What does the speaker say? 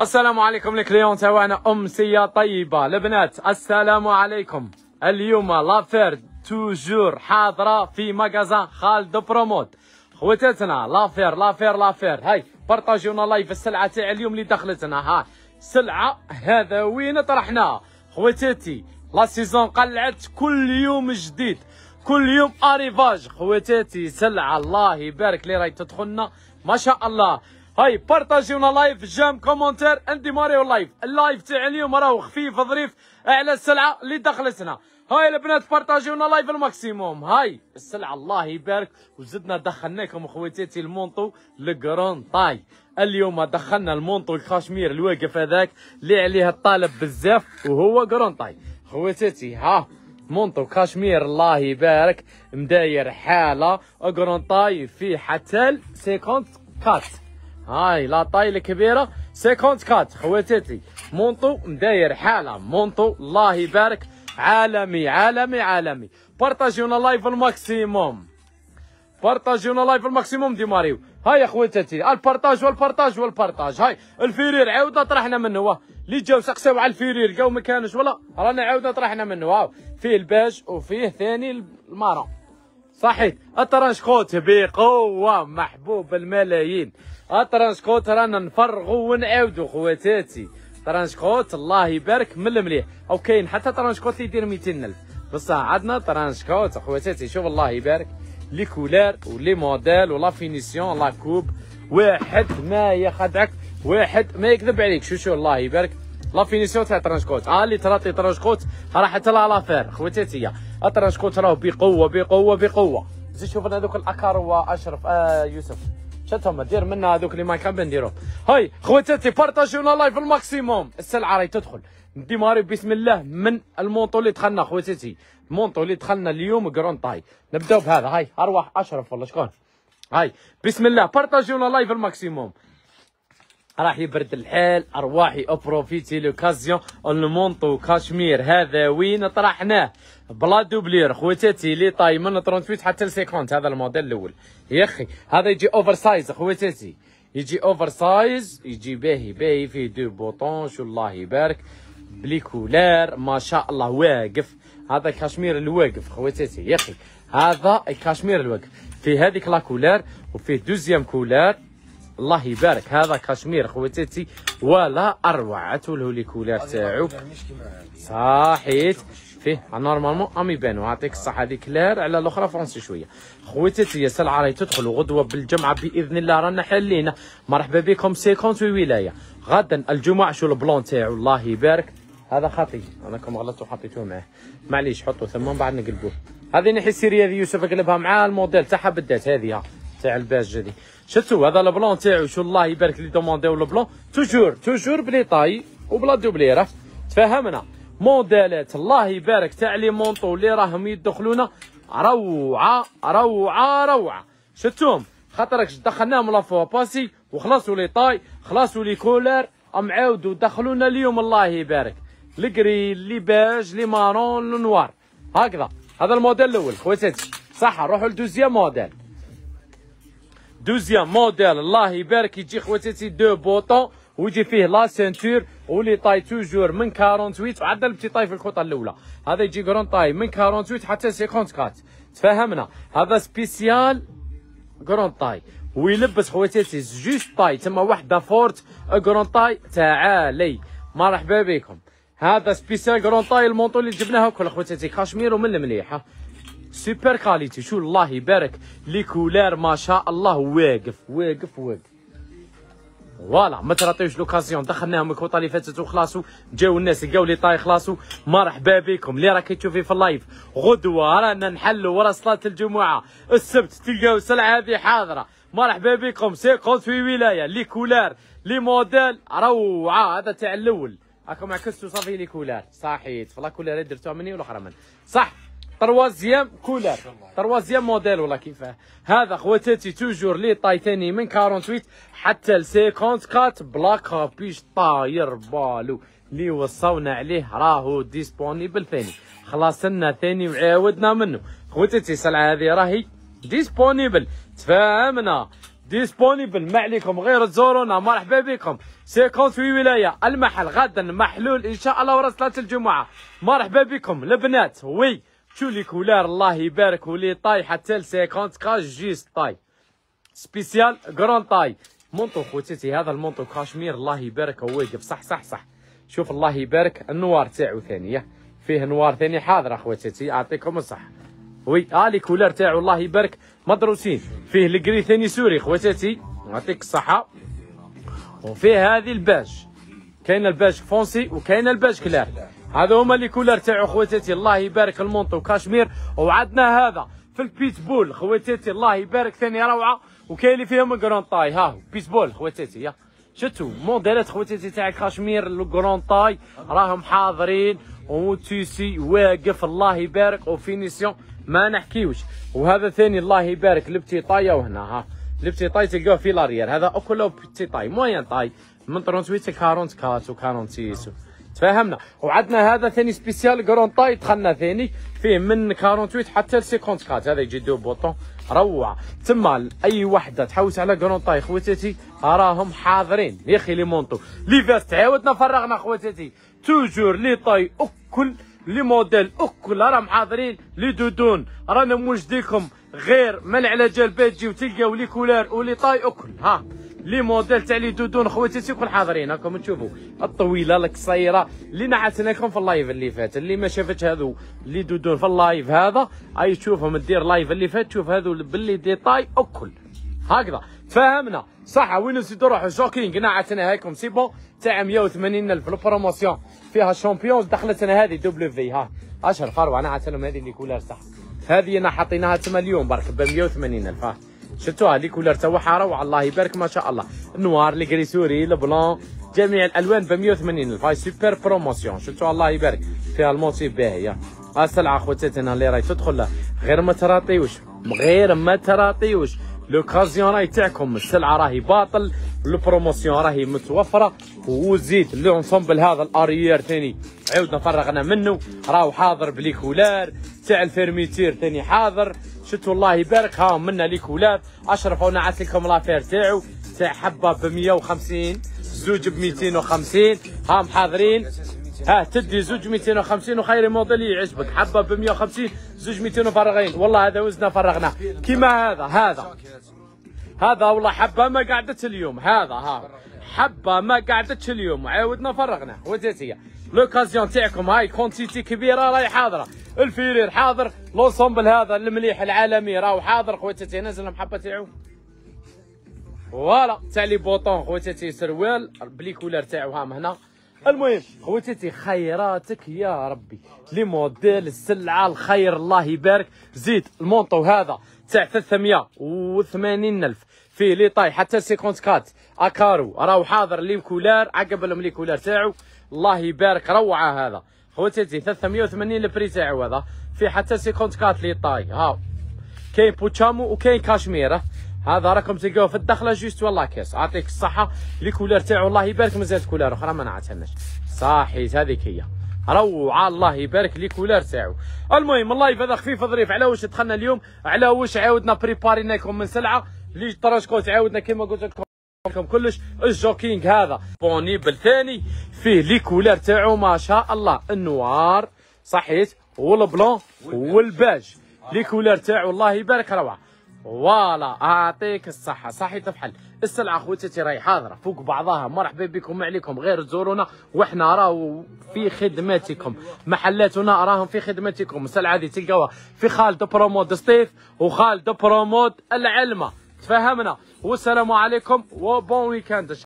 السلام عليكم الكليون تاعنا امسيه طيبه البنات السلام عليكم اليوم لافير توجور حاضره في مغازان خالد بروموت خواتاتنا لافير لافير لافير هاي بارطاجيونا لايف السلعه تاع اليوم اللي دخلتنا ها سلعه هذا وين طرحناها خواتاتي لا سيزون قلعت كل يوم جديد كل يوم اريفاج خواتاتي سلعه الله يبارك لي راهي تدخلنا ما شاء الله هاي بارطاجيونا لايف جام عندي ماريو لايف اللايف تاع اليوم راهو خفيف ظريف على السلعه اللي دخلتنا هاي البنات بارطاجيونا لايف الماكسيموم هاي السلعه الله يبارك وزدنا دخلناكم خواتاتي المونطو الكرون طاي اليوم دخلنا المونطو الكاشمير الواقف هذاك اللي عليه الطالب بزاف وهو كرون طاي خواتاتي ها مونطو كاشمير الله يبارك مداير حاله كرون طاي في حتى 54 هاي لا طاي الكبيره كات خواتاتي مونطو مداير حاله مونطو الله يبارك عالمي عالمي عالمي بارطاجيونا لايف الماكسيموم بارطاجيونا لايف الماكسيموم دي ماريو هاي خواتاتي البارطاج والبارطاج والبارطاج هاي الفيرير عاودنا طرحنا منه واه اللي جاو سقساو على الفيرير قاو ما كانش ولا رانا عاودنا طرحنا منه واو فيه الباج وفيه ثاني المارون صحيح كوت بقوه محبوب الملايين كوت رانا نفرغوا ونعاودوا خواتاتي ترانشكوت الله يبارك من المليح او كاين حتى ترانشكوت اللي يدير 200000 بصح عندنا ترانشكوت خواتاتي شوف الله يبارك لي كولار ولي موديل ولا فينيسيون لا كوب واحد ما يخدعك واحد ما يكذب عليك شو شو الله يبارك لا فينيسيون تاع ترانشكوت ها آه، اللي تراطي ترانشكوت راح لا لافير تيا آه، ترانشكوت راه بقوه بقوه بقوه زيد شوف انا هذوك الاكار واشرف آه يوسف شتهم دير منا هذوك اللي ما كان بنديرهم هاي خويتاتي بارطاجيونا لايف الماكسيموم السلعه راهي تدخل ديماري بسم الله من المونطو اللي دخلنا خويتاتي المونطو اللي دخلنا اليوم كرون طاي نبداو بهذا هاي ارواح اشرف ولا شكون هاي بسم الله بارطاجيونا لايف الماكسيموم راح يبرد الحال ارواحي اوبروفيتي لوكازيون المونطو كاشمير هذا وين طرحناه بلا دوبلير خواتاتي لي طاي من 38 حتى ل 50 هذا الموديل الاول يا اخي هذا يجي اوفر سايز خواتاتي يجي اوفر سايز يجي باهي باهي فيه دو بوطون شو الله يبارك بلي كولار ما شاء الله واقف هذا الكشمير الواقف خواتاتي يا اخي هذا الكشمير الواقف في هذيك لا كولار وفيه دوزيام كولار الله يبارك هذا كشمير خواتاتي ولا اروع عتوله لي كولير تاعو صحيت فيه نورمالمون امي بانو عطيك الصحه هذه كلير على الاخرى فرونسي شويه خواتاتي يا سلعه راهي تدخل غدوه بالجمعه باذن الله رانا حلينا مرحبا بكم في ولايه غدا الجمعه شو البلون تاعو الله يبارك هذا خطي انا كم غلطت وحطيته معاه معليش حطوا ثم من بعد نقلبوه هذه نحي السيريه يوسف قلبها مع الموديل تاعها بدات هذه تاع جدي شفتوا هذا البلون تاعو شو الله يبارك لي دومونديو البلون توجور توجور بلي طاي وبلا دوبلي راه تفهمنا موديلات الله يبارك تاع لي مونطو اللي راهم يدخلونا روعه روعه روعه شفتوهم خاطرك دخلناهم لا فوا باسي وخلصوا لي طاي خلصوا لي كولر ام عاودوا دخلونا اليوم الله يبارك لقري لي باج لي مارون نوار هكذا هذا الموديل الاول خواتاتي صح نروحوا لدوزيام موديل دوزيام موديل الله يبارك يجي خواتاتي دو بوطون ويجي فيه لا سنتور ولي طاي توجور من 48 وعاد البتي طاي في الخطه الاولى هذا يجي كرون طاي من 48 حتى 54 تفاهمنا هذا سبيسيال كرون طاي ويلبس خواتاتي جوست طاي تما وحده فورت كرون طاي تعالي مرحبا بكم هذا سبيسيال كرون طاي المونطو اللي جبناه كل خواتاتي كاشمير ومن المليحه سوبر كاليتي شو الله يبارك لي كولير ما شاء الله واقف واقف واقف فوالا ما تراطيوش لوكازيون دخلناهم الكوطه اللي فاتت وخلاصوا جاو الناس لقاو لي طاي خلاصوا مرحبا بكم اللي راكي تشوفي في اللايف غدوه رانا نحلوا ورا صلاه الجمعه السبت تلقاو السلعه هذه حاضره مرحبا بكم سيكون في ولايه لي كولار لي موديل روعه هذا تاع الاول راكم عكستوا صافي لي كولار صحيت فلا كولار درتوها مني ولا من صح تروازيام كولر تروازيام موديل ولا كيفاه هذا خواتاتي توجور لي تايتاني من 48 حتى ل 54 بلاك هابيش طاير بالو اللي وصونا عليه راهو ديسبونيبل ثاني خلاصنا ثاني وعاودنا منه خواتاتي السلعه هذه راهي ديسبونيبل تفاهمنا ديسبونيبل ما عليكم غير تزورونا مرحبا بكم 58 ولايه المحل غدا محلول ان شاء الله ورا صلاه الجمعه مرحبا بكم البنات وي شو لي كولار الله يبارك ولي طاي حتى ل 50 كاش جيست طاي سبيسيال غران طاي مونطو خوتاتي هذا المونطو كاشمير الله يبارك هو واقف صح صح صح شوف الله يبارك النوار تاعو ثانيه فيه نوار ثاني حاضر اخواتي اعطيكم الصح وي ها آه، لي كولار تاعو الله يبارك مدروسين فيه الكري ثاني سوري خواتاتي يعطيك الصحه وفيه هذه الباج كاين الباج فونسي وكاين الباج كلار هذا هما لي كولر تاعو خواتاتي الله يبارك المونطو كاشمير وعندنا هذا في البيتبول خواتاتي الله يبارك ثاني روعه وكاين اللي فيهم غرون طاي ها بيتبول خواتاتي يا شتو موديلات خواتاتي تاع كاشمير الكرون طاي راهم حاضرين وتيسي واقف الله يبارك وفينيسيون ما نحكيوش وهذا ثاني الله يبارك لبتي طاي وهنا ها لبتي طاي تلقاه في لاريير هذا اوكولو بتي طاي موين طاي من 38 ل 44 و 46 تفاهمنا وعندنا هذا ثاني سبيسيال كرون طاي دخلنا ثاني فيه من 48 حتى ل 54 هذا يجي دو بوطون روعه تما اي وحده تحوس على كرون طاي خواتاتي راهم حاضرين يا اخي لي مونطو لي فاست عاودنا فرغنا خواتاتي توجور لي طاي اكل لي موديل اكل راهم حاضرين لي دودون رانا موجديكم غير من على جال باجي وتلقاو لي كولار ولي طاي اكل ها لي موديل تاع لي دودون خواتي تيكون حاضرين هاكم تشوفوا الطويله القصيره اللي نعتنا لكم في اللايف اللي فات اللي ما شافت هذو لي دودون في اللايف هذا اي تشوفهم دير لايف اللي فات تشوف هذو باللي ديتاي اكل هكذا تفاهمنا صح وين نزيدو روحو جوكينغ نعتنا هاكم سي بون تاع 180 الف البروموسيون فيها شامبيونز دخلتنا هذه دبليو في ها اشهر فروع نعتنا لهم هذه اللي كولار صح هذه انا حطيناها تما اليوم برك ب 180 الف ها شفتوها لي كولر توا حاره والله يبارك ما شاء الله النوار الكريسوري البلون جميع الالوان ب 180 الف هاي سوبر بروموسيون شفتوها الله يبارك فيها الموتيف باهيه السلعه خوتات اللي راهي تدخل غير ما تراطيوش غير ما تراطيوش لوكازيون راهي تاعكم السلعه راهي باطل البروموسيون راهي متوفره وزيد لونسومبل هذا الاريير ثاني عاودنا فرغنا منه راهو حاضر بلي كولار تاع الفيرميتير ثاني حاضر شت والله يبارك ها منا ليك ولاد اشرف ونعت لكم لافير تاعو تاع حبه ب 150 زوج ب 250 ها محاضرين ها تدي زوج 250 وخير موديل يعجبك حبه ب 150 زوج 200 وفرغين والله هذا وزنا فرغناه كيما هذا هذا هذا والله حبه ما قعدت اليوم هذا ها حبه ما قعدتش اليوم عاودنا فرغنا وديت هي لوكازيون تاعكم هاي كونتيتي كبيره راهي حاضره الفيرير حاضر لونسومبل هذا المليح العالمي راهو حاضر خواتاتي نازل محبه تاعو فوالا تاع لي بوطون خواتاتي سروال بلي تاعو هام هنا المهم خواتاتي خيراتك يا ربي لي موديل السلعه الخير الله يبارك زيد المونطو هذا تاع 380 الف فيه لي طاي حتى كات اكارو راهو حاضر لي كولار عقب لهم لي كولار تاعو الله يبارك روعه هذا خواتاتي 380 لبري تاعو هذا في حتى كات لي طاي ها كاين بوتشامو وكاين كاشميره هذا راكم تلقاوه في الدخله جوست والله كاس عطيك الصحه لي كولار تاعو الله يبارك مازالت كولار اخرى ما نعرفهاش صحيت هذيك هي روعه الله يبارك لي كولار تاعو المهم اللايف هذا خفيف ظريف على واش دخلنا اليوم على واش عاودنا بريبارينا لكم من سلعه لي طراشكو تعاودنا كيما قلت لكم لكم كلش الجوكينج هذا بونيبل ثاني فيه لي كولر تاعو ما شاء الله النوار صحيت والبلون والباج لي كولر تاعو الله يبارك روعه فوالا اعطيك الصحه صحي تفحل السلعه خوتتي راهي حاضره فوق بعضها مرحبا بكم عليكم غير تزورونا وحنا راهو في خدمتكم محلاتنا راهم في خدمتكم السلعه هذه تلقاوها في خالد برومود ستيف وخالد برومود العلمه تفهمنا والسلام عليكم وبون ويكاند